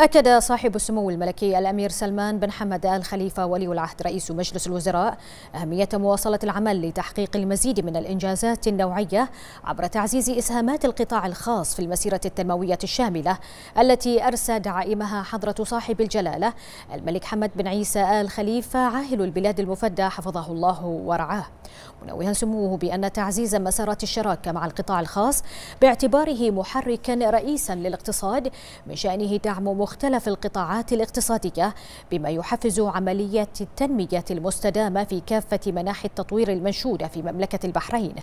أكد صاحب السمو الملكي الأمير سلمان بن حمد آل خليفة ولي العهد رئيس مجلس الوزراء أهمية مواصلة العمل لتحقيق المزيد من الإنجازات النوعية عبر تعزيز إسهامات القطاع الخاص في المسيرة التنموية الشاملة التي أرسى دعائمها حضرة صاحب الجلالة الملك حمد بن عيسى آل خليفة عاهل البلاد المفدى حفظه الله ورعاه منوها سموه بأن تعزيز مسارات الشراكة مع القطاع الخاص باعتباره محركا رئيسا للاقتصاد من شأنه دعم مختلف القطاعات الاقتصادية بما يحفز عملية التنمية المستدامة في كافة مناحي التطوير المنشودة في مملكة البحرين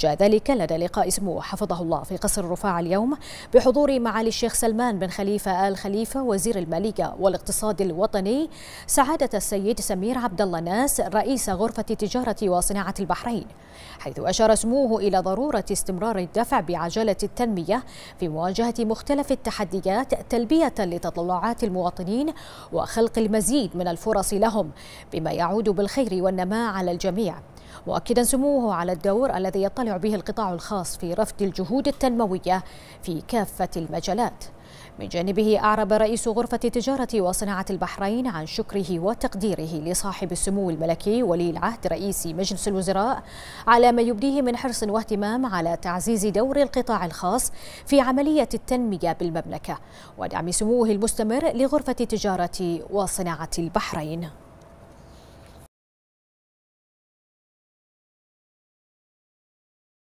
جاء ذلك لدى لقاء اسمه حفظه الله في قصر الرفاع اليوم بحضور معالي الشيخ سلمان بن خليفة آل خليفة وزير المالية والاقتصاد الوطني سعادة السيد سمير عبد الله ناس رئيس غرفة التجارة وصناعة البحرين حيث أشار سموه إلى ضرورة استمرار الدفع بعجلة التنمية في مواجهة مختلف التحديات تلبية تطلعات المواطنين وخلق المزيد من الفرص لهم بما يعود بالخير والنماء على الجميع مؤكدا سموه على الدور الذي يطلع به القطاع الخاص في رفض الجهود التنموية في كافة المجالات من جانبه أعرب رئيس غرفة تجارة وصناعة البحرين عن شكره وتقديره لصاحب السمو الملكي ولي العهد رئيس مجلس الوزراء على ما يبديه من حرص واهتمام على تعزيز دور القطاع الخاص في عملية التنمية بالمملكة ودعم سموه المستمر لغرفة تجارة وصناعة البحرين